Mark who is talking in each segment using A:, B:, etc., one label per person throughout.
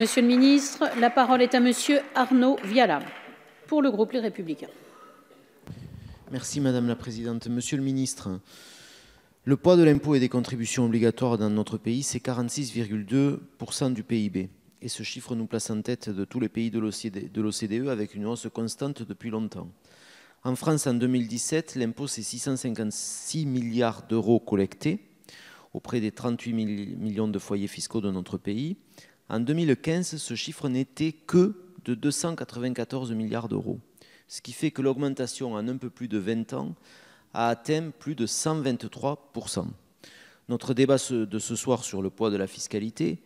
A: Monsieur le ministre, la parole est à monsieur Arnaud Viala pour le groupe Les Républicains. Merci madame la présidente, monsieur le ministre. Le poids de l'impôt et des contributions obligatoires dans notre pays, c'est 46,2 du PIB et ce chiffre nous place en tête de tous les pays de l'OCDE e avec une hausse constante depuis longtemps. En France, en 2017, l'impôt c'est 656 milliards d'euros collectés auprès des 38 millions de foyers fiscaux de notre pays. En 2015, ce chiffre n'était que de 294 milliards d'euros, ce qui fait que l'augmentation en un peu plus de 20 ans a atteint plus de 123%. Notre débat de ce soir sur le poids de la fiscalité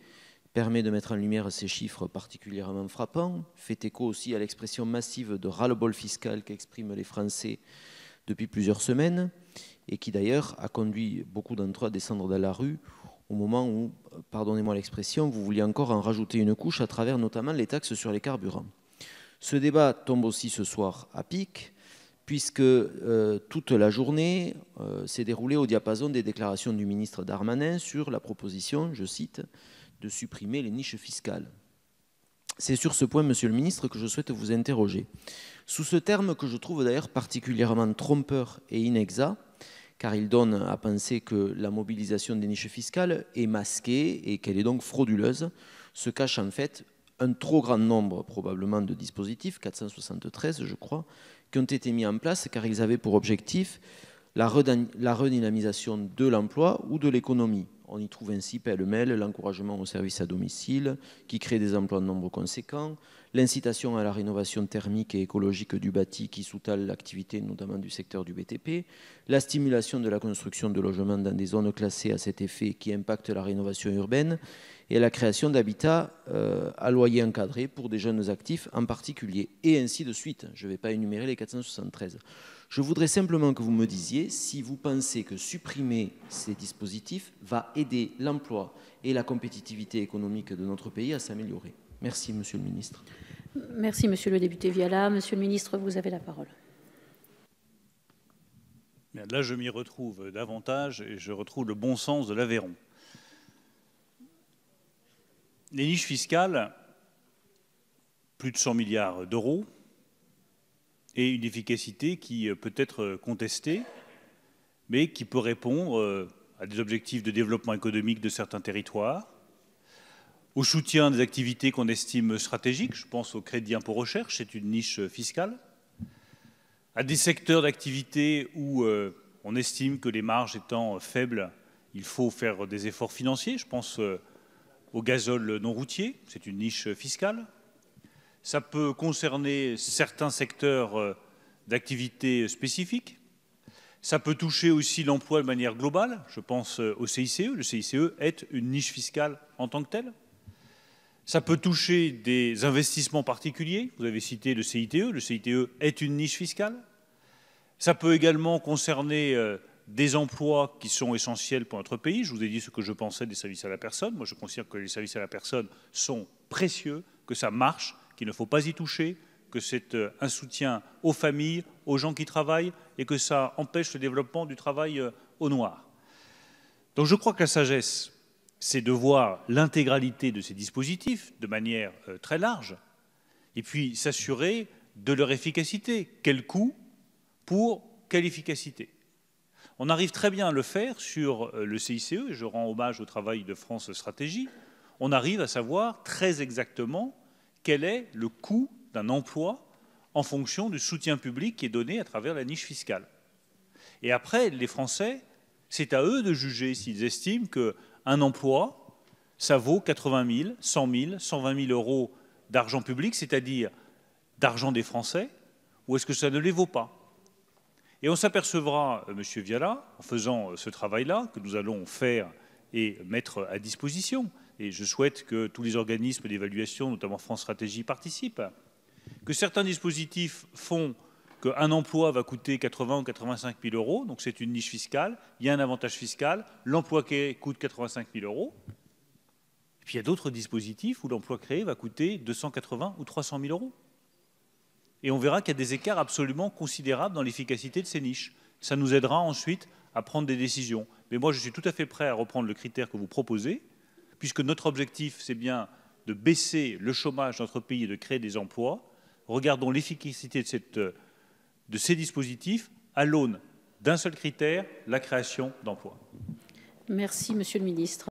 A: permet de mettre en lumière ces chiffres particulièrement frappants, fait écho aussi à l'expression massive de ras-le-bol fiscal qu'expriment les Français depuis plusieurs semaines et qui d'ailleurs a conduit beaucoup d'entre eux à descendre dans la rue au moment où, pardonnez-moi l'expression, vous vouliez encore en rajouter une couche à travers notamment les taxes sur les carburants. Ce débat tombe aussi ce soir à pic, puisque euh, toute la journée euh, s'est déroulée au diapason des déclarations du ministre Darmanin sur la proposition, je cite, de supprimer les niches fiscales. C'est sur ce point, Monsieur le Ministre, que je souhaite vous interroger. Sous ce terme que je trouve d'ailleurs particulièrement trompeur et inexact, car il donne à penser que la mobilisation des niches fiscales est masquée et qu'elle est donc frauduleuse, se cache en fait un trop grand nombre probablement de dispositifs, 473 je crois, qui ont été mis en place car ils avaient pour objectif la, redynamisation de l'emploi ou de l'économie. On y trouve ainsi pêle-mêle l'encouragement aux services à domicile, qui crée des emplois de nombre conséquent, l'incitation à la rénovation thermique et écologique du bâti qui sous l'activité notamment du secteur du BTP, la stimulation de la construction de logements dans des zones classées à cet effet qui impacte la rénovation urbaine et la création d'habitats euh, à loyer encadré pour des jeunes actifs en particulier, et ainsi de suite. Je ne vais pas énumérer les 473. Je voudrais simplement que vous me disiez si vous pensez que supprimer ces dispositifs va aider l'emploi et la compétitivité économique de notre pays à s'améliorer. Merci, Monsieur le Ministre. Merci, Monsieur le député Viala. Monsieur le Ministre, vous avez la parole.
B: Là, je m'y retrouve davantage et je retrouve le bon sens de l'Aveyron. Les niches fiscales, plus de 100 milliards d'euros, et une efficacité qui euh, peut être euh, contestée, mais qui peut répondre euh, à des objectifs de développement économique de certains territoires, au soutien des activités qu'on estime stratégiques, je pense au crédit impôt recherche, c'est une niche fiscale, à des secteurs d'activité où on estime que les marges étant faibles, il faut faire des efforts financiers, je pense au gazole non routier, c'est une niche fiscale, ça peut concerner certains secteurs euh, d'activité spécifiques. Ça peut toucher aussi l'emploi de manière globale. Je pense euh, au CICE. Le CICE est une niche fiscale en tant que telle. Ça peut toucher des investissements particuliers. Vous avez cité le CITE. Le CITE est une niche fiscale. Ça peut également concerner euh, des emplois qui sont essentiels pour notre pays. Je vous ai dit ce que je pensais des services à la personne. Moi, je considère que les services à la personne sont précieux, que ça marche qu'il ne faut pas y toucher, que c'est euh, un soutien aux familles, aux gens qui travaillent, et que ça empêche le développement du travail euh, au noir. Donc je crois que la sagesse, c'est de voir l'intégralité de ces dispositifs de manière euh, très large, et puis s'assurer de leur efficacité. Quel coût pour quelle efficacité On arrive très bien à le faire sur le CICE, et je rends hommage au travail de France Stratégie, on arrive à savoir très exactement quel est le coût d'un emploi en fonction du soutien public qui est donné à travers la niche fiscale. Et après, les Français, c'est à eux de juger s'ils estiment qu'un emploi, ça vaut 80 000, 100 000, 120 000 euros d'argent public, c'est-à-dire d'argent des Français, ou est-ce que ça ne les vaut pas Et on s'apercevra, euh, Monsieur Viala, en faisant euh, ce travail-là, que nous allons faire et mettre à disposition, et je souhaite que tous les organismes d'évaluation, notamment France Stratégie, participent, que certains dispositifs font qu'un emploi va coûter 80 ou 85 000 euros, donc c'est une niche fiscale, il y a un avantage fiscal, l'emploi créé coûte 85 000 euros, et puis il y a d'autres dispositifs où l'emploi créé va coûter 280 ou 300 000 euros. Et on verra qu'il y a des écarts absolument considérables dans l'efficacité de ces niches. Ça nous aidera ensuite à prendre des décisions. Mais moi, je suis tout à fait prêt à reprendre le critère que vous proposez, puisque notre objectif, c'est bien de baisser le chômage dans notre pays et de créer des emplois. Regardons l'efficacité de, de ces dispositifs à l'aune d'un seul critère, la création d'emplois. Merci, Monsieur le Ministre.